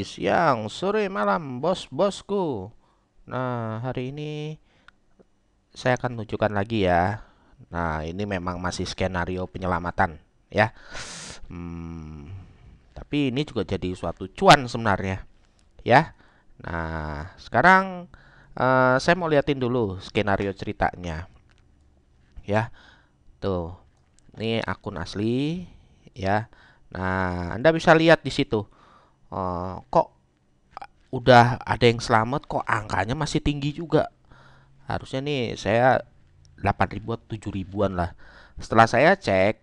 siang, sore, malam, bos-bosku. Nah, hari ini saya akan tunjukkan lagi ya. Nah, ini memang masih skenario penyelamatan ya. Hmm, tapi ini juga jadi suatu cuan sebenarnya ya. Nah, sekarang uh, saya mau liatin dulu skenario ceritanya ya. Tuh, ini akun asli ya. Nah, Anda bisa lihat di situ uh, kok udah ada yang selamat kok angkanya masih tinggi juga harusnya nih saya 8 ribu tujuh ribuan lah setelah saya cek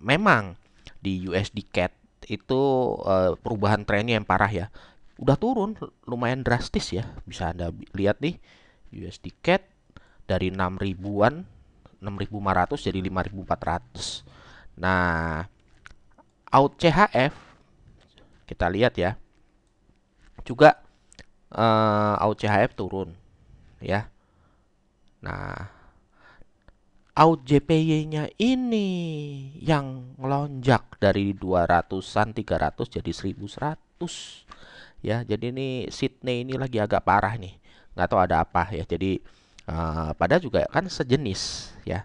memang di USD CAD itu uh, perubahan trennya yang parah ya udah turun lumayan drastis ya bisa anda lihat nih USD CAD dari 6 ribuan 6.500 jadi 5.400 nah out CHF kita lihat ya. Juga eh, out CHF turun ya. Nah, out JPY-nya ini yang melonjak dari 200-an 300 jadi 1100. Ya, jadi ini Sydney ini lagi agak parah nih. Nggak tahu ada apa ya. Jadi uh, eh, pada juga kan sejenis ya.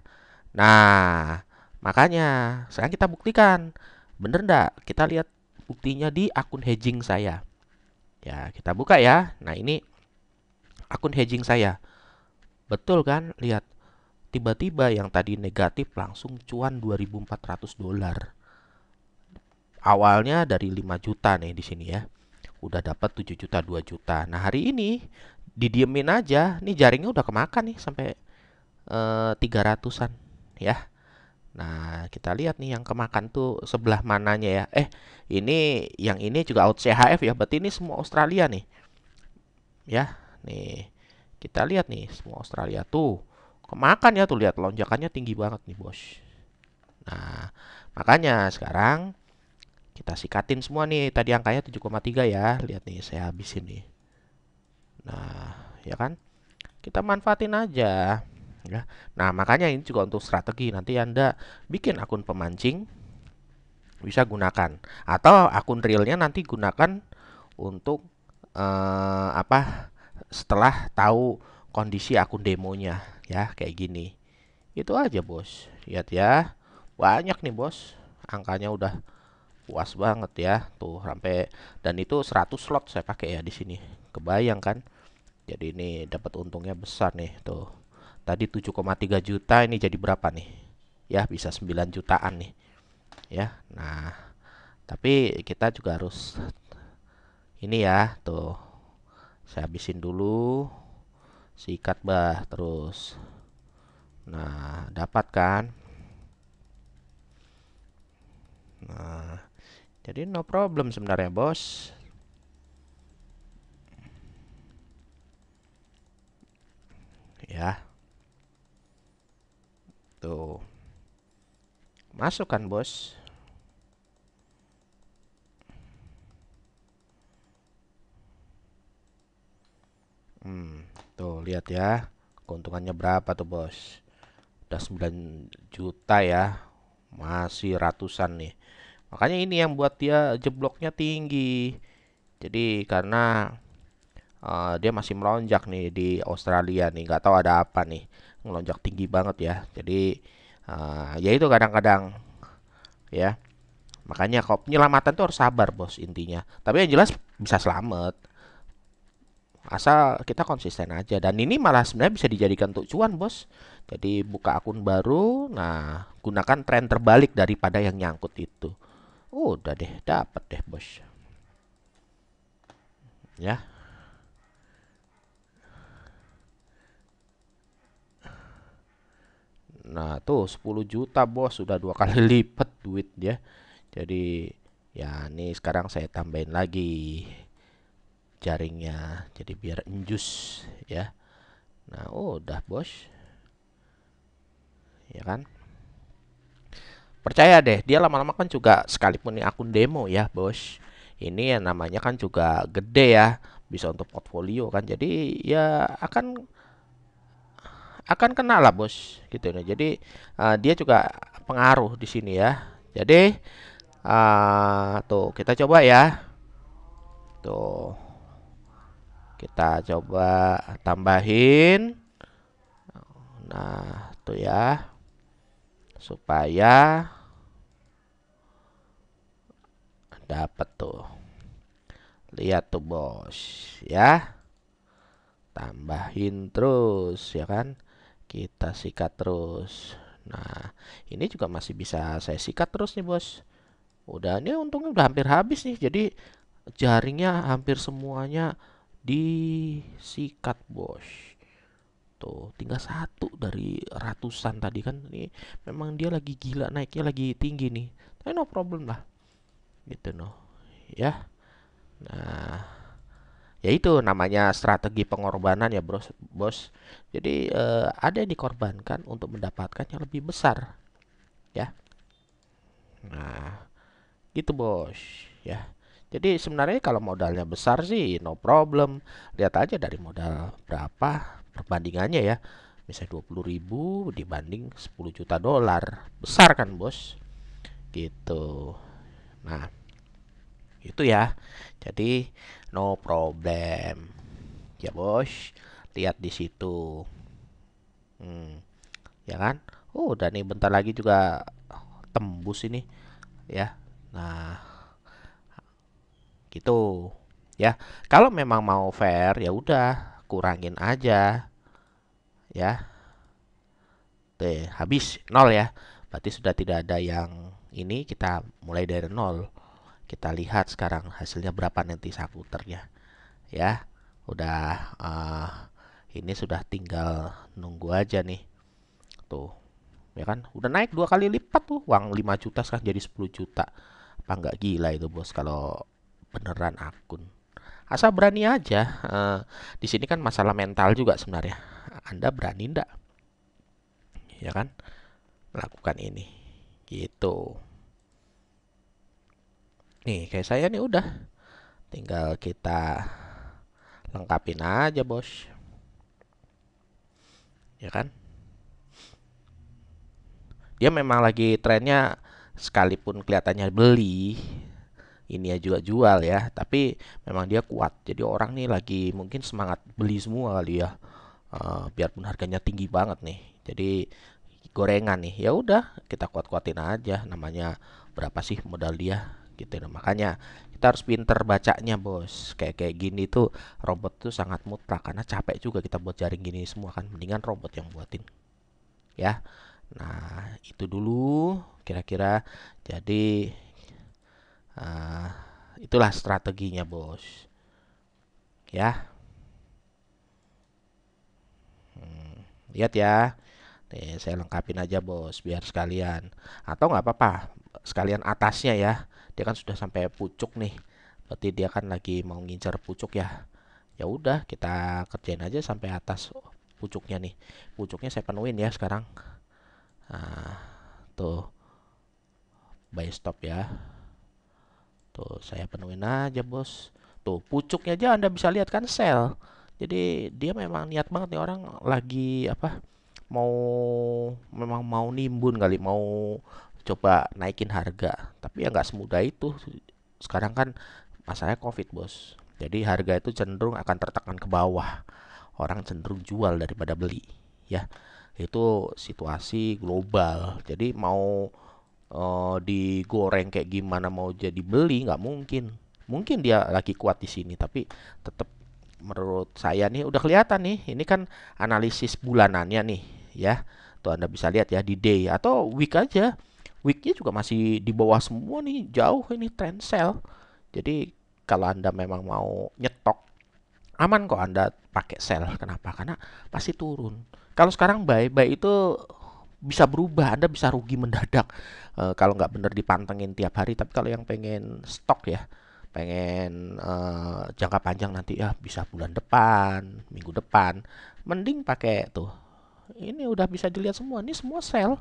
Nah, makanya sekarang kita buktikan bener ndak kita lihat buktinya di akun hedging saya. Ya, kita buka ya. Nah, ini akun hedging saya. Betul kan? Lihat. Tiba-tiba yang tadi negatif langsung cuan 2.400 dolar. Awalnya dari 5 juta nih di sini ya. Udah dapat 7 juta, 2 juta. Nah, hari ini didiemin aja. Nih jaringnya udah kemakan nih sampai eh, tiga 300 ratusan ya Nah, kita lihat nih yang kemakan tuh sebelah mananya ya. Eh, ini yang ini juga out CHF ya. Berarti ini semua Australia nih. Ya, nih. Kita lihat nih semua Australia tuh kemakan ya tuh lihat lonjakannya tinggi banget nih, Bos. Nah, makanya sekarang kita sikatin semua nih. Tadi angkanya 7,3 ya. Lihat nih, saya habisin nih. Nah, ya kan? Kita manfaatin aja ya. Nah, makanya ini juga untuk strategi nanti Anda bikin akun pemancing bisa gunakan atau akun realnya nanti gunakan untuk eh, apa setelah tahu kondisi akun demonya ya kayak gini itu aja bos lihat ya banyak nih bos angkanya udah puas banget ya tuh sampai dan itu 100 slot saya pakai ya di sini kebayang kan jadi ini dapat untungnya besar nih tuh Tadi 7,3 juta ini jadi berapa nih? Ya, bisa 9 jutaan nih. Ya. Nah, tapi kita juga harus ini ya, tuh. Saya habisin dulu sikat bah terus. Nah, dapat kan? Nah, jadi no problem sebenarnya, Bos. ya gitu masuk kan, bos hmm, tuh lihat ya keuntungannya berapa tuh bos udah 9 juta ya masih ratusan nih makanya ini yang buat dia jebloknya tinggi jadi karena uh, dia masih melonjak nih di Australia nih nggak tahu ada apa nih melonjak tinggi banget ya. Jadi uh, ya itu kadang-kadang ya. Makanya kalau penyelamatan tuh harus sabar bos intinya. Tapi yang jelas bisa selamat. Asal kita konsisten aja dan ini malah sebenarnya bisa dijadikan untuk cuan bos. Jadi buka akun baru, nah gunakan tren terbalik daripada yang nyangkut itu. Udah deh, dapat deh bos. Ya, tuh 10 juta bos sudah dua kali lipat duit ya jadi ya ini sekarang saya tambahin lagi jaringnya jadi biar enjus ya nah oh, udah bos ya kan percaya deh dia lama-lama kan juga sekalipun ini akun demo ya bos ini yang namanya kan juga gede ya bisa untuk portfolio kan jadi ya akan akan kena lah bos gitu nah jadi uh, dia juga pengaruh di sini ya jadi uh, tuh kita coba ya tuh kita coba tambahin nah tuh ya supaya dapat tuh lihat tuh bos ya tambahin terus ya kan kita sikat terus nah ini juga masih bisa saya sikat terus nih bos udah ini untungnya udah hampir habis nih jadi jaringnya hampir semuanya disikat bos tuh tinggal satu dari ratusan tadi kan ini memang dia lagi gila naiknya lagi tinggi nih tapi no problem lah gitu no ya nah ya itu namanya strategi pengorbanan ya bro bos jadi eh, ada yang dikorbankan untuk mendapatkan yang lebih besar ya nah gitu bos ya jadi sebenarnya kalau modalnya besar sih no problem lihat aja dari modal berapa perbandingannya ya misalnya 20 ribu dibanding 10 juta dolar besar kan bos gitu nah itu ya jadi no problem ya bos lihat di situ hmm. ya kan oh dan ini bentar lagi juga tembus ini ya nah gitu ya kalau memang mau fair ya udah kurangin aja ya Oke, habis nol ya berarti sudah tidak ada yang ini kita mulai dari nol kita lihat sekarang hasilnya berapa nanti saputernya. Ya, udah uh, ini sudah tinggal nunggu aja nih. Tuh, ya kan? Udah naik dua kali lipat tuh. Uang 5 juta sekarang jadi 10 juta. Apa nggak gila itu bos kalau beneran akun. Asal berani aja. Uh, di sini kan masalah mental juga sebenarnya. Anda berani ndak? Ya kan? Lakukan ini. Gitu. Nih, kayak saya nih udah. Tinggal kita lengkapin aja, Bos. Ya kan? Dia memang lagi trennya sekalipun kelihatannya beli, ini ya juga jual ya, tapi memang dia kuat. Jadi orang nih lagi mungkin semangat beli semua kali ya. Uh, biarpun harganya tinggi banget nih. Jadi gorengan nih ya udah kita kuat-kuatin aja namanya berapa sih modal dia gitu loh nah, makanya kita harus pinter bacanya bos kayak kayak gini tuh robot tuh sangat mutlak karena capek juga kita buat jaring gini semua kan mendingan robot yang buatin ya nah itu dulu kira-kira jadi uh, itulah strateginya bos ya hmm, lihat ya Nih, saya lengkapin aja bos biar sekalian atau nggak apa-apa sekalian atasnya ya dia kan sudah sampai pucuk nih berarti dia kan lagi mau ngincar pucuk ya ya udah kita kerjain aja sampai atas pucuknya nih pucuknya saya penuhin ya sekarang nah, tuh by stop ya tuh saya penuhin aja bos tuh pucuknya aja anda bisa lihat kan sel jadi dia memang niat banget nih orang lagi apa mau memang mau nimbun kali mau coba naikin harga tapi ya nggak semudah itu sekarang kan masalahnya covid bos jadi harga itu cenderung akan tertekan ke bawah orang cenderung jual daripada beli ya itu situasi global jadi mau uh, digoreng kayak gimana mau jadi beli nggak mungkin mungkin dia lagi kuat di sini tapi tetap menurut saya nih udah kelihatan nih ini kan analisis bulanannya nih ya tuh anda bisa lihat ya di day atau week aja weeknya juga masih di bawah semua nih jauh ini trend sell jadi kalau anda memang mau nyetok aman kok anda pakai sell kenapa karena pasti turun kalau sekarang buy buy itu bisa berubah anda bisa rugi mendadak e, kalau nggak bener dipantengin tiap hari tapi kalau yang pengen stok ya pengen e, jangka panjang nanti ya bisa bulan depan, minggu depan, mending pakai tuh. Ini udah bisa dilihat semua, ini semua sel.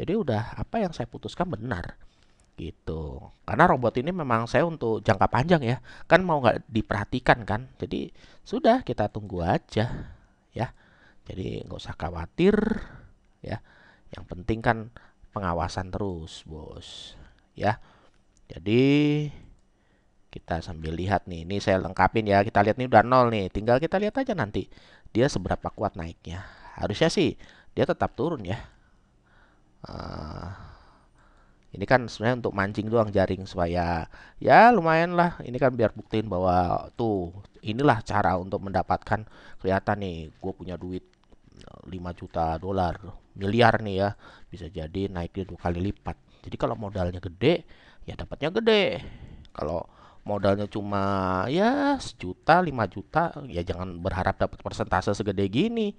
Jadi udah apa yang saya putuskan benar gitu. Karena robot ini memang saya untuk jangka panjang ya. Kan mau nggak diperhatikan kan. Jadi sudah kita tunggu aja ya. Jadi nggak usah khawatir ya. Yang penting kan pengawasan terus bos ya. Jadi kita sambil lihat nih ini saya lengkapin ya kita lihat nih udah nol nih tinggal kita lihat aja nanti dia seberapa kuat naiknya harusnya sih dia tetap turun ya uh, ini kan sebenarnya untuk mancing doang jaring supaya ya lumayan lah ini kan biar buktiin bahwa tuh inilah cara untuk mendapatkan kelihatan nih gue punya duit 5 eh, juta dolar miliar nih ya bisa jadi naik dua kali lipat jadi kalau modalnya gede ya dapatnya gede kalau modalnya cuma ya sejuta lima juta ya jangan berharap dapat persentase segede gini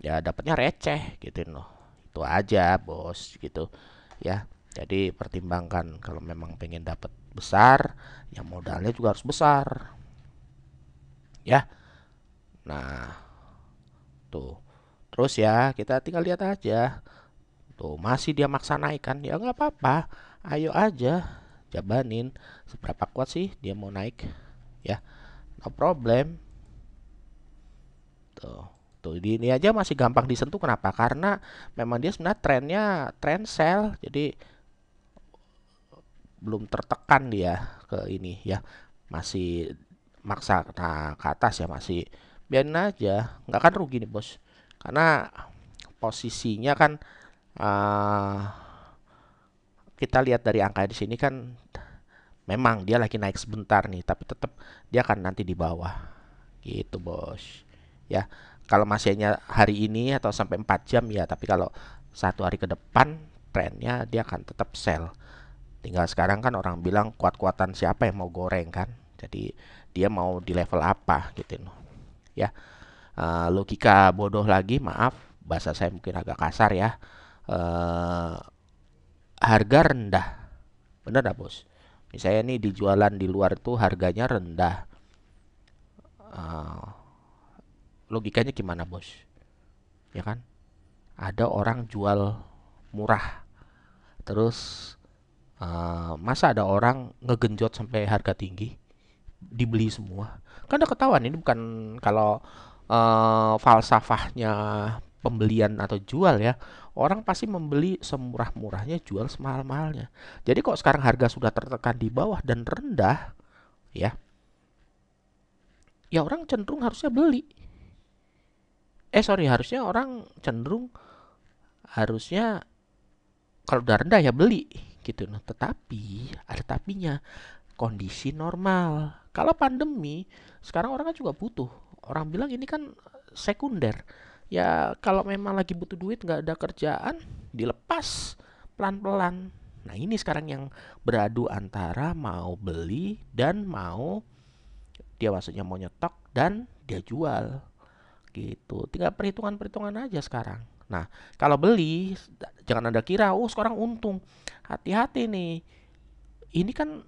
ya dapatnya receh gitu loh itu aja bos gitu ya jadi pertimbangkan kalau memang pengen dapat besar ya modalnya juga harus besar ya nah tuh terus ya kita tinggal lihat aja tuh masih dia maksa naikkan ya nggak apa-apa ayo aja jabanin seberapa kuat sih dia mau naik ya no problem tuh gitu. Di ini aja masih gampang disentuh kenapa? Karena memang dia sebenarnya trennya trend sell, jadi belum tertekan dia ke ini ya. Masih maksa nah, ke atas ya masih biarin aja, nggak kan rugi nih bos. Karena posisinya kan uh, kita lihat dari angka di sini kan memang dia lagi naik sebentar nih tapi tetap dia akan nanti di bawah gitu bos ya kalau masihnya hari ini atau sampai 4 jam ya tapi kalau satu hari ke depan trennya dia akan tetap sell tinggal sekarang kan orang bilang kuat-kuatan siapa yang mau goreng kan jadi dia mau di level apa gitu ya uh, logika bodoh lagi maaf bahasa saya mungkin agak kasar ya uh, harga rendah bener dah bos misalnya nih dijualan di luar tuh harganya rendah uh, logikanya gimana bos ya kan ada orang jual murah terus uh, masa ada orang ngegenjot sampai harga tinggi dibeli semua kan udah ketahuan ini bukan kalau uh, falsafahnya pembelian atau jual ya orang pasti membeli semurah-murahnya jual semahal-mahalnya jadi kok sekarang harga sudah tertekan di bawah dan rendah ya ya orang cenderung harusnya beli eh sorry harusnya orang cenderung harusnya kalau udah rendah ya beli gitu nah tetapi ada tapinya kondisi normal kalau pandemi sekarang orang kan juga butuh orang bilang ini kan sekunder ya kalau memang lagi butuh duit nggak ada kerjaan dilepas pelan-pelan nah ini sekarang yang beradu antara mau beli dan mau dia maksudnya mau nyetok dan dia jual gitu. Tinggal perhitungan-perhitungan aja sekarang. Nah, kalau beli jangan Anda kira oh sekarang untung. Hati-hati nih. Ini kan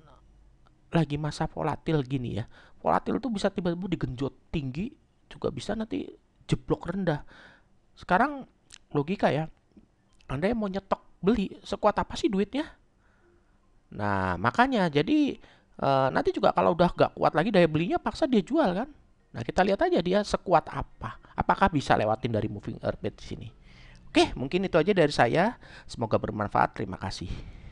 lagi masa volatil gini ya. Volatil tuh bisa tiba-tiba digenjot tinggi juga bisa nanti jeblok rendah. Sekarang logika ya. Anda yang mau nyetok beli sekuat apa sih duitnya? Nah, makanya jadi e, nanti juga kalau udah gak kuat lagi daya belinya paksa dia jual kan. Nah, kita lihat aja dia sekuat apa. Apakah bisa lewatin dari moving earth di sini. Oke, mungkin itu aja dari saya. Semoga bermanfaat. Terima kasih.